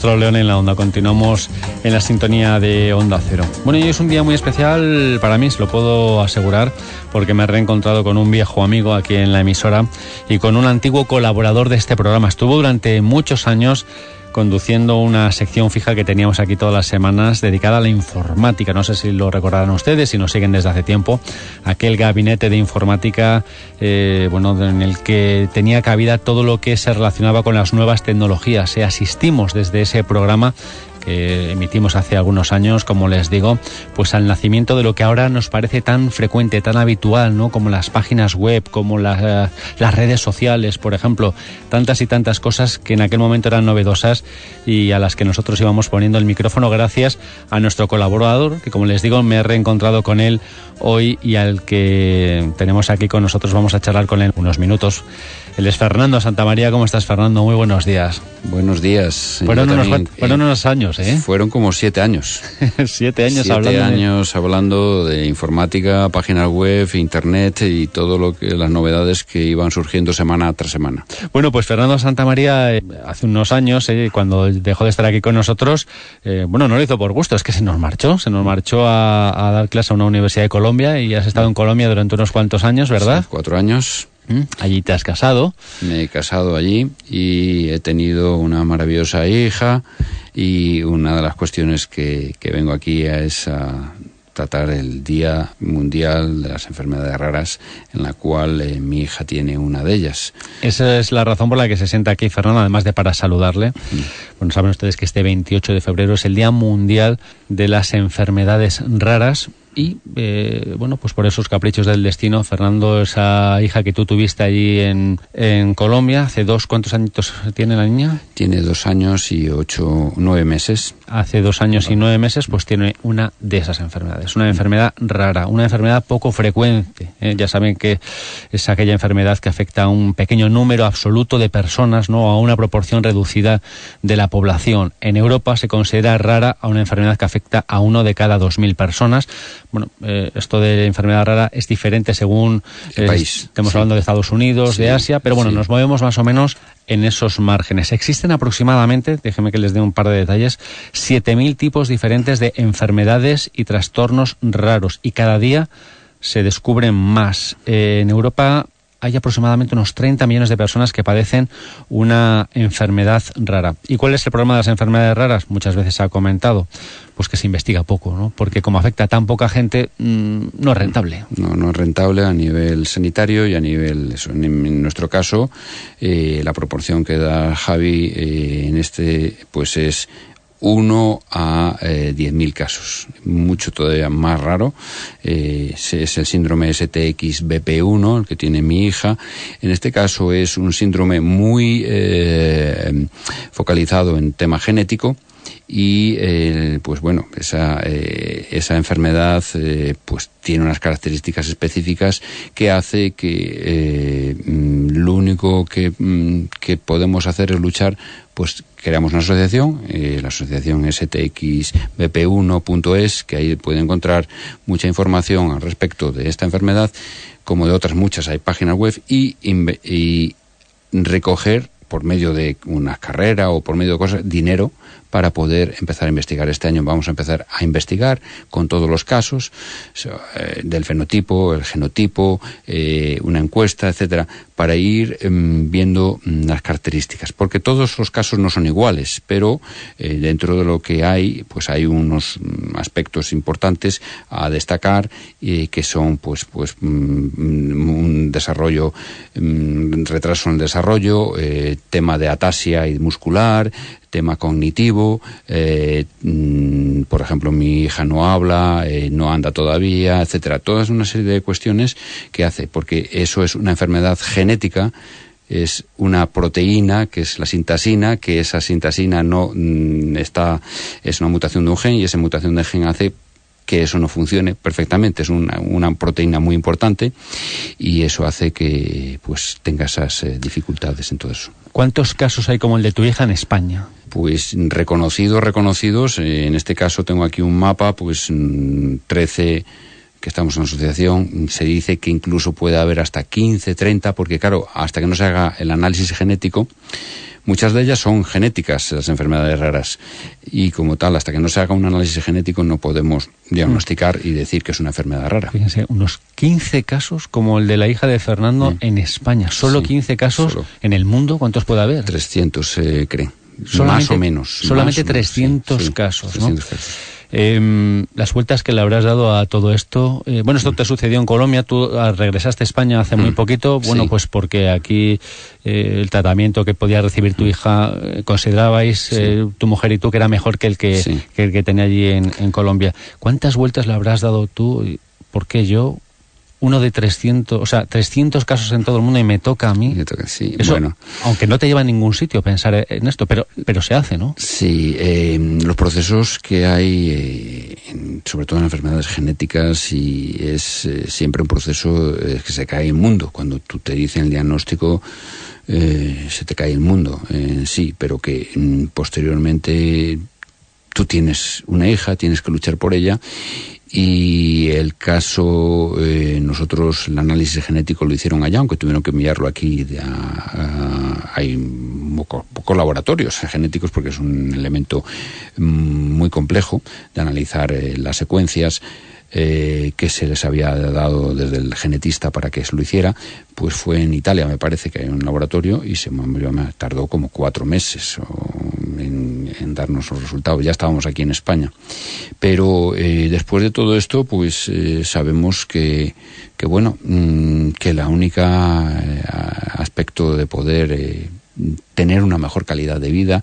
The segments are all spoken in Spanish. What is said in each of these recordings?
León en la onda, continuamos en la sintonía de Onda Cero. Bueno, hoy es un día muy especial para mí, se lo puedo asegurar, porque me he reencontrado con un viejo amigo aquí en la emisora y con un antiguo colaborador de este programa. Estuvo durante muchos años conduciendo una sección fija que teníamos aquí todas las semanas dedicada a la informática. No sé si lo recordarán ustedes, si nos siguen desde hace tiempo, aquel gabinete de informática, eh, bueno, en el que tenía cabida todo lo que se relacionaba con las nuevas tecnologías. Eh, asistimos desde ese programa emitimos hace algunos años, como les digo, pues al nacimiento de lo que ahora nos parece tan frecuente, tan habitual, ¿no? Como las páginas web, como las, las redes sociales, por ejemplo, tantas y tantas cosas que en aquel momento eran novedosas y a las que nosotros íbamos poniendo el micrófono gracias a nuestro colaborador, que como les digo, me he reencontrado con él hoy y al que tenemos aquí con nosotros, vamos a charlar con él unos minutos. Él es Fernando Santa María. ¿Cómo estás, Fernando? Muy buenos días. Buenos días. Fueron, eh, unos, años, ¿eh? Fueron como siete años. siete años siete hablando. Siete años hablando de informática, páginas web, internet y todo lo que las novedades que iban surgiendo semana tras semana. Bueno, pues Fernando Santa María eh, hace unos años, eh, cuando dejó de estar aquí con nosotros, bueno, no lo hizo por gusto, es que se nos marchó, se nos marchó a, dar clase a una universidad de Colombia y has estado en Colombia durante unos cuantos años, ¿verdad? cuatro años. ¿Mm? Allí te has casado. Me he casado allí y he tenido una maravillosa hija y una de las cuestiones que, vengo aquí es a tratar el Día Mundial de las Enfermedades Raras, en la cual eh, mi hija tiene una de ellas. Esa es la razón por la que se sienta aquí Fernando, además de para saludarle. Mm. Bueno, saben ustedes que este 28 de febrero es el Día Mundial de las Enfermedades Raras y eh, bueno, pues por esos caprichos del destino, Fernando, esa hija que tú tuviste allí en, Colombia, hace dos, ¿cuántos añitos tiene la niña? Tiene dos años y ocho, nueve meses. Hace dos años y nueve meses, pues tiene una de esas enfermedades, una enfermedad rara, una enfermedad poco frecuente. ¿eh? Ya saben que es aquella enfermedad que afecta a un pequeño número absoluto de personas, no a una proporción reducida de la población. En Europa se considera rara a una enfermedad que afecta a uno de cada dos mil personas bueno, eh, esto de enfermedad rara es diferente según el eh, país. Estamos hablando de Estados Unidos, de Asia, pero bueno, nos movemos más o menos en esos márgenes. Existen aproximadamente, déjenme que les dé un par de detalles, 7.000 tipos diferentes de enfermedades y trastornos raros y cada día se descubren más. Eh, en Europa hay aproximadamente unos 30 millones de personas que padecen una enfermedad rara. ¿Y cuál es el problema de las enfermedades raras? Muchas veces se ha comentado, pues que se investiga poco, ¿no? Porque como afecta a tan poca gente, mm, no es rentable. No, no es rentable a nivel sanitario y a nivel, en, nuestro caso, eh, la proporción que da Javi eh, en este, pues es 1 a eh, 10.000 casos. Mucho todavía más raro. Eh, es el síndrome STX-BP1, el que tiene mi hija. En este caso es un síndrome muy eh, focalizado en tema genético y eh, pues bueno esa, eh, enfermedad eh, pues tiene unas características específicas que hace que mm, lo único mm, que, podemos hacer es luchar pues creamos una asociación, la asociación stxbp1.es, que ahí puede encontrar mucha información al respecto de esta enfermedad, como de otras muchas, hay páginas web, y recoger por medio de una carrera o por medio de cosas, dinero para poder empezar a investigar. Este año vamos a empezar a investigar con todos los casos eh, del fenotipo, el genotipo, eh, una encuesta, etcétera, para ir em, viendo mm, las características, porque todos los casos no son iguales, pero eh, dentro de lo que hay, pues hay unos mm, aspectos importantes a destacar eh, que son, pues, pues mm, un desarrollo, retraso en el desarrollo, eh, tema de atasia y muscular, tema cognitivo, eh, mm, por ejemplo, mi hija no habla, eh, no anda todavía, etcétera. Todas una serie de cuestiones que hace, porque eso es una enfermedad genética es una proteína que es la sintasina, que esa sintasina no mm, está es una mutación de un gen y esa mutación de gen hace que eso no funcione perfectamente. Es una, proteína muy importante y eso hace que pues tenga esas eh, dificultades en todo eso. ¿Cuántos casos hay como el de tu hija en España? pues reconocidos, reconocidos. Eh, en este caso tengo aquí un mapa, pues 13 mm, que estamos en asociación, se dice que incluso puede haber hasta 15, 30, porque claro, hasta que no se haga el análisis genético, muchas de ellas son genéticas, las enfermedades raras, y como tal, hasta que no se haga un análisis genético no podemos diagnosticar y decir que es una enfermedad rara. Fíjense, unos 15 casos como el de la hija de Fernando en España, solo 15 casos en el mundo, ¿cuántos puede haber? 300 se creen más o menos. Solamente 300, casos, em, las vueltas que le habrás dado a todo esto. Eh, bueno, esto te sucedió en Colombia, tú ah, regresaste a España hace muy poquito. Bueno, pues porque aquí eh, el tratamiento que podía recibir tu hija eh, considerabais tu mujer y tú que era mejor que el que, el que tenía allí en, en Colombia. ¿Cuántas vueltas le habrás dado tú? ¿Por qué yo? uno de 300, o sea, 300 casos en todo el mundo y me toca a mí. bueno. Aunque no te lleva a ningún sitio pensar en esto, pero, pero se hace, ¿no? Sí, em, los procesos que hay, eh, sobre todo en enfermedades genéticas, y es eh, siempre un proceso eh, que se cae el mundo. Cuando tú te dicen el diagnóstico, se te cae el mundo, sí, pero que mm, posteriormente tú tienes una hija, tienes que luchar por ella y el caso, eh, nosotros el análisis genético lo hicieron allá, aunque tuvieron que enviarlo aquí. hay pocos laboratorios genéticos porque es un elemento mm, muy complejo de analizar eh, las secuencias. Eh, que se les había dado desde el genetista para que se lo hiciera, pues fue en Italia, me parece que hay un laboratorio y se me tardó como cuatro meses o darnos los resultados. Ya estábamos aquí en España. Pero eh, después de todo esto, pues eh, sabemos que, que bueno, mm, que la única eh, aspecto de poder tener una mejor calidad de vida,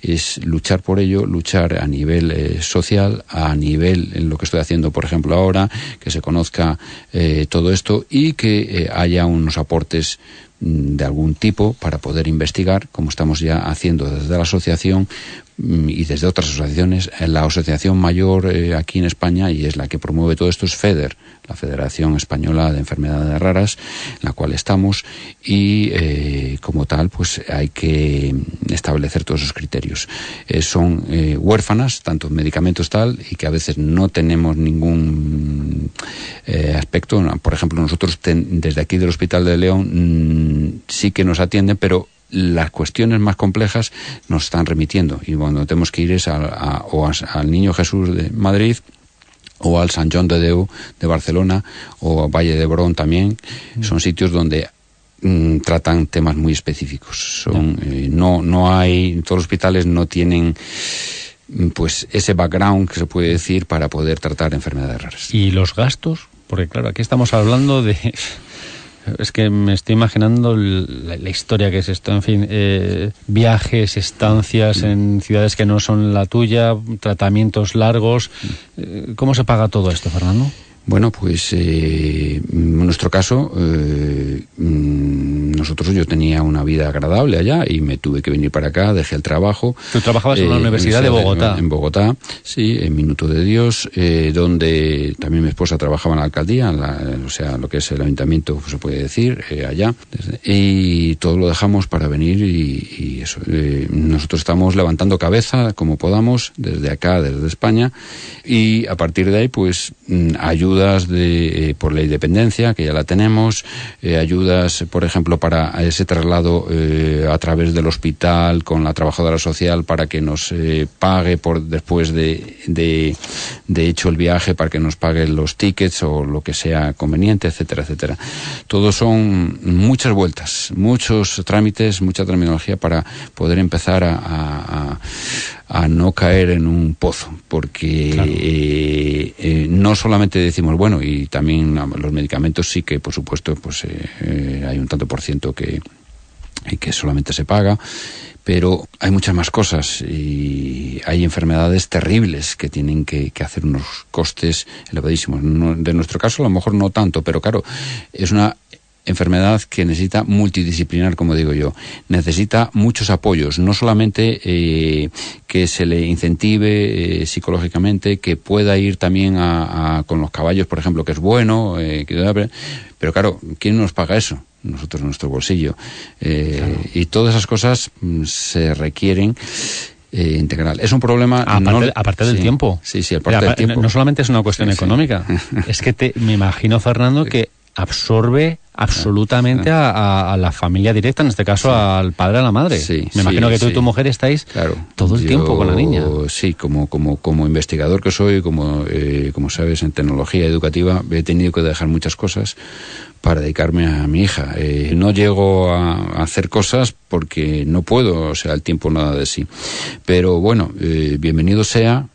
es luchar por ello, luchar a nivel social, a nivel en lo que estoy haciendo, por ejemplo, ahora, que se conozca todo esto y que haya unos aportes mm, de algún tipo para poder investigar, como estamos ya haciendo desde la asociación, Mm, y desde otras asociaciones. Eh, la asociación mayor eh, aquí en España y es la que promueve todo esto es FEDER, la Federación Española de Enfermedades Raras, en la cual estamos y eh, como tal pues hay que establecer todos esos criterios. son huérfanas, tanto medicamentos tal y que a veces no tenemos ningún aspecto. Por ejemplo, nosotros desde aquí del Hospital de León mm, sí que nos atienden, pero las cuestiones más complejas nos están remitiendo y cuando tenemos que ir es al Niño Jesús de Madrid o al San John de Deu de Barcelona o a Valle de Brón también mm. son sitios donde mm, tratan temas muy específicos son, eh, no no hay todos los hospitales no tienen mm, pues ese background que se puede decir para poder tratar enfermedades raras y los gastos porque claro aquí estamos hablando de es que me estoy imaginando la, historia que es esto. En fin, eh, viajes, estancias en ciudades que no son la tuya, tratamientos largos. Eh, ¿Cómo se paga todo esto, Fernando? Bueno, pues eh, en nuestro caso, mm, nosotros yo tenía una vida agradable allá y me tuve que venir para acá, dejé el trabajo. Tú trabajabas en la eh, Universidad de Bogotá. En, Bogotá, sí, en Minuto de Dios, eh, donde también mi esposa trabajaba en la alcaldía, o sea, lo que es el ayuntamiento, pues, se puede decir, eh, allá. y todo lo dejamos para venir y, eso. nosotros estamos levantando cabeza como podamos desde acá, desde España, y a partir de ahí, pues mm, ayudas de, por la independencia, que ya la tenemos, ayudas, por ejemplo, para ese traslado eh, a través del hospital con la trabajadora social para que nos eh, pague por después de, de, hecho el viaje para que nos pague los tickets o lo que sea conveniente, etcétera, etcétera. Todo son muchas vueltas, muchos trámites, mucha terminología para poder empezar a, a no caer en un pozo, porque eh, eh, no solamente decimos, bueno, y también los medicamentos sí que, por supuesto, pues eh, hay un tanto por ciento que, que solamente se paga, pero hay muchas más cosas y hay enfermedades terribles que tienen que, hacer unos costes elevadísimos. No, de nuestro caso, a lo mejor no tanto, pero claro, es una enfermedad que necesita multidisciplinar, como digo yo. Necesita muchos apoyos, no solamente eh, que se le incentive eh, psicológicamente, que pueda ir también con los caballos, por ejemplo, que es bueno, eh, pero claro, ¿quién nos paga eso? Nosotros, nuestro bolsillo. Eh, y todas esas cosas mm, se requieren integral. Es un problema. Aparte, no, del tiempo. Sí, sí, No solamente es una cuestión económica, es que me imagino, Fernando, que absorbe absolutamente a, la familia directa, en este caso al padre, a la madre. Me imagino que tú y tu mujer estáis todo el tiempo con la niña. Sí, como, como, como investigador que soy, como, eh, como sabes, en tecnología educativa, he tenido que dejar muchas cosas para dedicarme a mi hija. Eh, no llego a, hacer cosas porque no puedo, o sea, el tiempo nada de sí. Pero bueno, eh, bienvenido sea,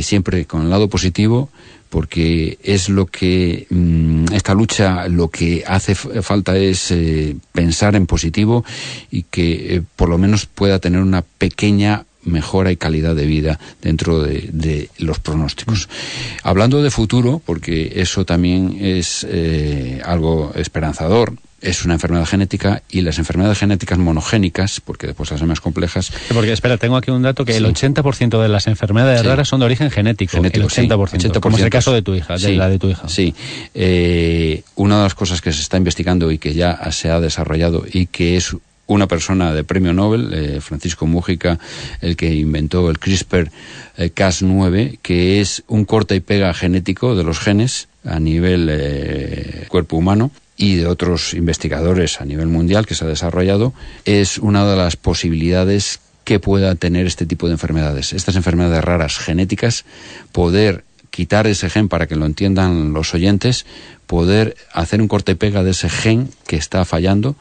siempre con el lado positivo porque es lo que mm, esta lucha lo que hace eh, falta es eh, pensar en positivo y que eh, por lo menos pueda tener una pequeña mejora y calidad de vida dentro de, los pronósticos. Hablando de futuro, porque eso también es algo esperanzador, es una enfermedad genética y las enfermedades genéticas monogénicas, porque después las más complejas. Porque espera, tengo aquí un dato que el 80% de las enfermedades raras son de origen genético. el 80%, como es el caso de tu hija, de la de tu hija. Sí. Eh, una de las cosas que se está investigando y que ya se ha desarrollado y que es una persona de premio Nobel, eh, Francisco Mújica, el que inventó el CRISPR-Cas9, que es un corta y pega genético de los genes a nivel eh, cuerpo humano y de otros investigadores a nivel mundial que se ha desarrollado, es una de las posibilidades que pueda tener este tipo de enfermedades, estas enfermedades raras genéticas, poder quitar ese gen para que lo entiendan los oyentes, poder hacer un corte pega de ese gen que está fallando,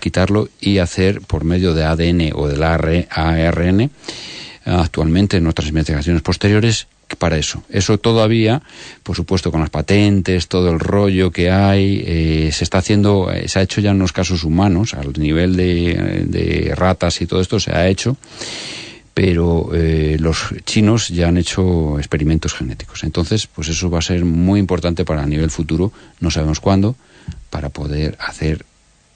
quitarlo y hacer por medio de ADN o del ARN, actualmente en otras investigaciones posteriores, para eso. Eso todavía, por supuesto, con las patentes, todo el rollo que hay, eh, se está haciendo, eh, se ha hecho ya en los casos humanos, al nivel de, ratas y todo esto se ha hecho, pero eh, los chinos ya han hecho experimentos genéticos. Entonces, pues eso va a ser muy importante para el nivel futuro, no sabemos cuándo, para poder hacer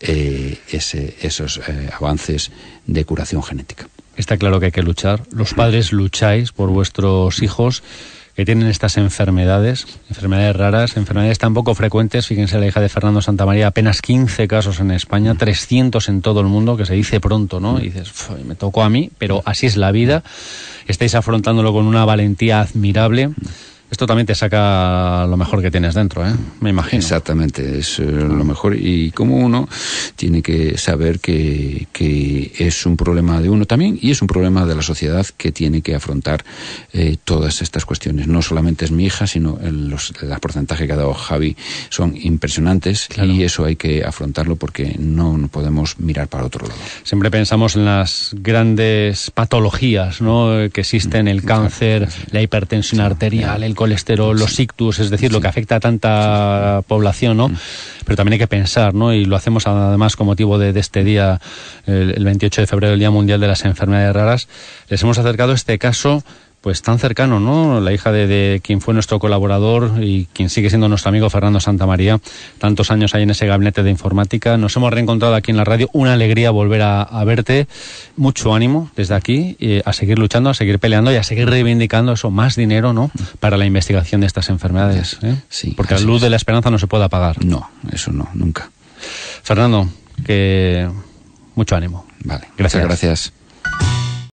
esos avances de curación genética está claro que hay que luchar. Los padres lucháis por vuestros hijos que tienen estas enfermedades, enfermedades raras, enfermedades tan poco frecuentes. Fíjense, la hija de Fernando Santa María, apenas 15 casos en España, 300 en todo el mundo, que se dice pronto, ¿no? dices, me tocó a mí, pero así es la vida. Estáis afrontándolo con una valentía admirable. Esto también te saca lo mejor que tienes dentro, ¿eh? me imagino. Exactamente, es eh, lo mejor. Y como uno tiene que saber que, es un problema de uno también y es un problema de la sociedad que tiene que afrontar eh, todas estas cuestiones. No solamente es mi hija, sino el, los, porcentajes que ha dado Javi son impresionantes y eso hay que afrontarlo porque no, podemos mirar para otro lado. Siempre pensamos en las grandes patologías ¿no? que existen, el cáncer, la hipertensión arterial, el colesterol, los ictus, es decir, lo que afecta a tanta población, ¿no? Mm. Pero también hay que pensar, ¿no? Y lo hacemos además con motivo de, de este día, el, el 28 de febrero, el Día Mundial de las Enfermedades Raras. Les hemos acercado este caso pues tan cercano, ¿no? La hija de, quien fue nuestro colaborador y quien sigue siendo nuestro amigo Fernando Santamaría, tantos años ahí en ese gabinete de informática. Nos hemos reencontrado aquí en la radio, una alegría volver a, verte. Mucho ánimo desde aquí, eh, a seguir luchando, a seguir peleando y a seguir reivindicando eso, más dinero, ¿no? Para la investigación de estas enfermedades. ¿eh? Sí. Porque la luz de la esperanza no se puede apagar. No, eso no, nunca. Fernando, que mucho ánimo. Vale. Gracias. gracias.